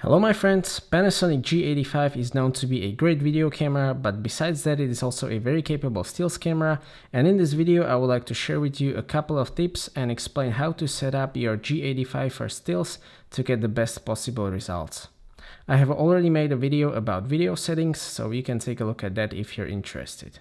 Hello my friends, Panasonic G85 is known to be a great video camera, but besides that it is also a very capable stills camera and in this video I would like to share with you a couple of tips and explain how to set up your G85 for stills to get the best possible results. I have already made a video about video settings, so you can take a look at that if you're interested.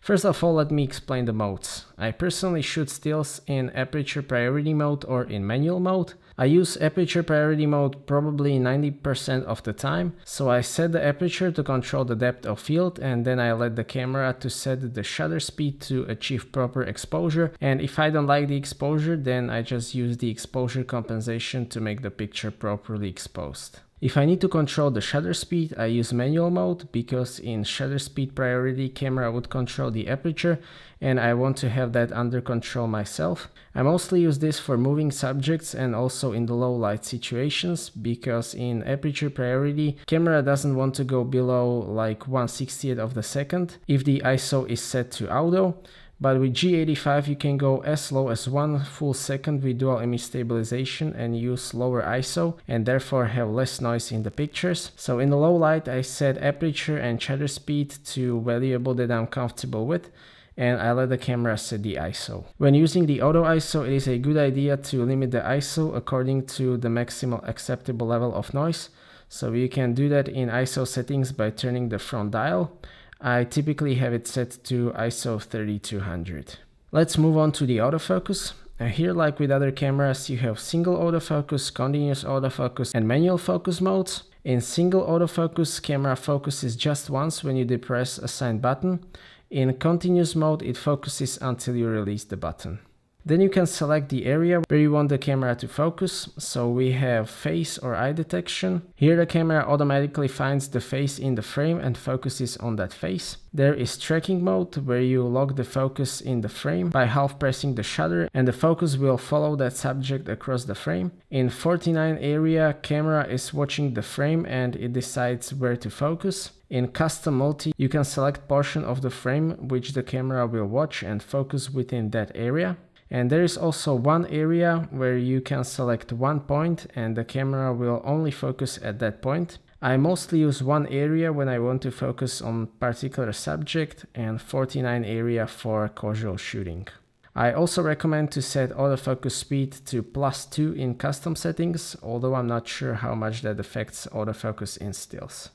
First of all, let me explain the modes. I personally shoot stills in aperture priority mode or in manual mode. I use aperture priority mode probably 90% of the time, so I set the aperture to control the depth of field and then I let the camera to set the shutter speed to achieve proper exposure and if I don't like the exposure then I just use the exposure compensation to make the picture properly exposed. If I need to control the shutter speed, I use manual mode because in shutter speed priority camera would control the aperture and I want to have that under control myself. I mostly use this for moving subjects and also in the low light situations because in aperture priority camera doesn't want to go below like 1 60th of the second if the ISO is set to auto but with G85, you can go as low as one full second with dual image stabilization and use lower ISO and therefore have less noise in the pictures. So in the low light, I set aperture and shutter speed to values that I'm comfortable with and I let the camera set the ISO. When using the auto ISO, it is a good idea to limit the ISO according to the maximal acceptable level of noise. So you can do that in ISO settings by turning the front dial I typically have it set to ISO 3200. Let's move on to the autofocus. Uh, here, like with other cameras, you have single autofocus, continuous autofocus, and manual focus modes. In single autofocus, camera focuses just once when you depress a signed button. In continuous mode, it focuses until you release the button. Then you can select the area where you want the camera to focus. So we have face or eye detection. Here the camera automatically finds the face in the frame and focuses on that face. There is tracking mode where you lock the focus in the frame by half pressing the shutter and the focus will follow that subject across the frame. In 49 area camera is watching the frame and it decides where to focus. In custom multi, you can select portion of the frame which the camera will watch and focus within that area. And there is also one area where you can select one point and the camera will only focus at that point. I mostly use one area when I want to focus on particular subject and 49 area for casual shooting. I also recommend to set autofocus speed to plus 2 in custom settings, although I'm not sure how much that affects autofocus in stills.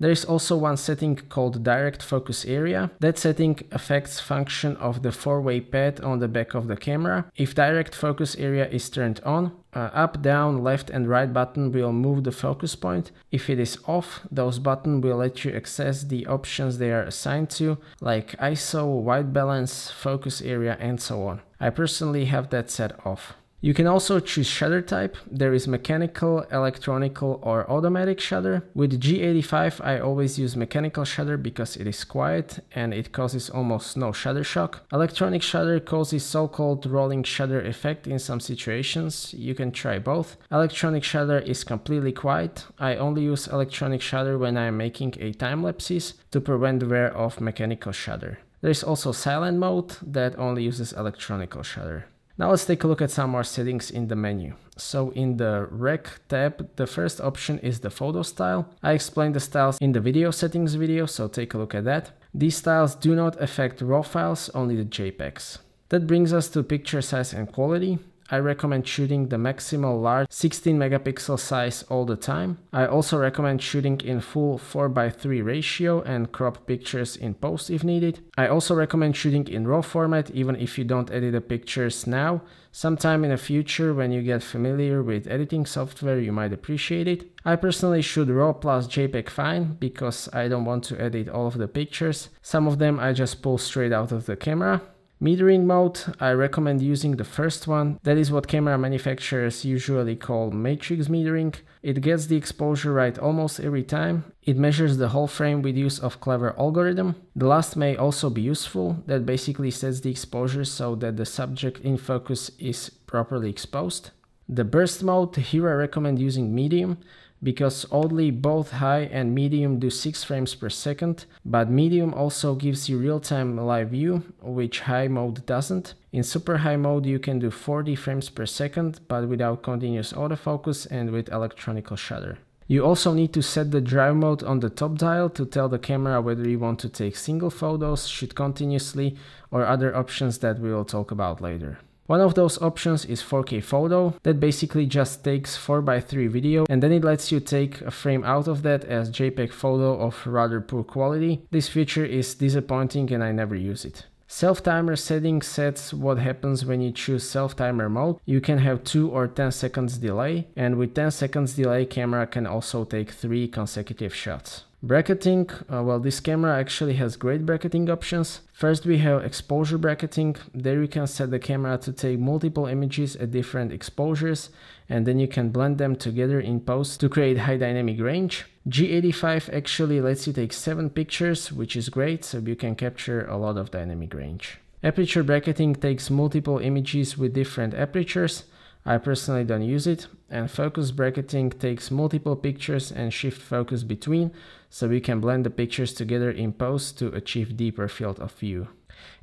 There is also one setting called direct focus area. That setting affects function of the four-way pad on the back of the camera. If direct focus area is turned on, uh, up, down, left and right button will move the focus point. If it is off, those buttons will let you access the options they are assigned to, like ISO, white balance, focus area and so on. I personally have that set off. You can also choose shutter type. There is mechanical, electronical or automatic shutter. With G85 I always use mechanical shutter because it is quiet and it causes almost no shutter shock. Electronic shutter causes so-called rolling shutter effect in some situations. You can try both. Electronic shutter is completely quiet. I only use electronic shutter when I am making a time lapses to prevent wear of mechanical shutter. There is also silent mode that only uses electronical shutter. Now let's take a look at some more settings in the menu. So in the rec tab, the first option is the photo style. I explained the styles in the video settings video, so take a look at that. These styles do not affect RAW files, only the JPEGs. That brings us to picture size and quality. I recommend shooting the maximal large 16 megapixel size all the time. I also recommend shooting in full 4x3 ratio and crop pictures in post if needed. I also recommend shooting in RAW format even if you don't edit the pictures now. Sometime in the future when you get familiar with editing software you might appreciate it. I personally shoot RAW plus JPEG fine because I don't want to edit all of the pictures. Some of them I just pull straight out of the camera. Metering mode, I recommend using the first one. That is what camera manufacturers usually call matrix metering. It gets the exposure right almost every time. It measures the whole frame with use of clever algorithm. The last may also be useful, that basically sets the exposure so that the subject in focus is properly exposed. The burst mode, here I recommend using medium because oddly both high and medium do 6 frames per second, but medium also gives you real-time live view, which high mode doesn't. In super high mode you can do 40 frames per second, but without continuous autofocus and with electronic shutter. You also need to set the drive mode on the top dial to tell the camera whether you want to take single photos, shoot continuously, or other options that we will talk about later. One of those options is 4K photo that basically just takes 4x3 video and then it lets you take a frame out of that as JPEG photo of rather poor quality. This feature is disappointing and I never use it. Self-timer setting sets what happens when you choose self-timer mode. You can have 2 or 10 seconds delay and with 10 seconds delay camera can also take 3 consecutive shots. Bracketing, uh, well this camera actually has great bracketing options. First we have exposure bracketing, there you can set the camera to take multiple images at different exposures and then you can blend them together in post to create high dynamic range. G85 actually lets you take 7 pictures which is great so you can capture a lot of dynamic range. Aperture bracketing takes multiple images with different apertures I personally don't use it and focus bracketing takes multiple pictures and shift focus between so we can blend the pictures together in post to achieve deeper field of view.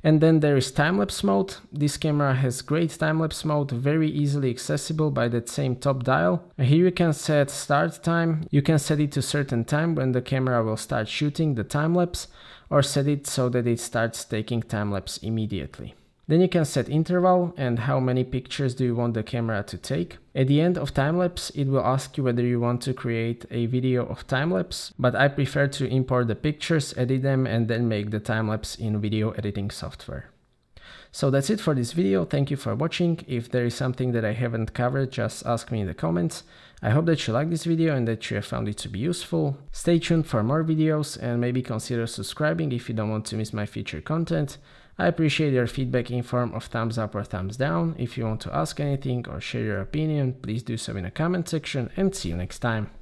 And then there is time-lapse mode. This camera has great time-lapse mode, very easily accessible by that same top dial. Here you can set start time. You can set it to certain time when the camera will start shooting the time-lapse or set it so that it starts taking time-lapse immediately. Then you can set interval and how many pictures do you want the camera to take. At the end of time-lapse, it will ask you whether you want to create a video of time-lapse, but I prefer to import the pictures, edit them, and then make the time-lapse in video editing software. So that's it for this video, thank you for watching, if there is something that I haven't covered just ask me in the comments. I hope that you liked this video and that you have found it to be useful. Stay tuned for more videos and maybe consider subscribing if you don't want to miss my future content. I appreciate your feedback in form of thumbs up or thumbs down. If you want to ask anything or share your opinion, please do so in the comment section and see you next time.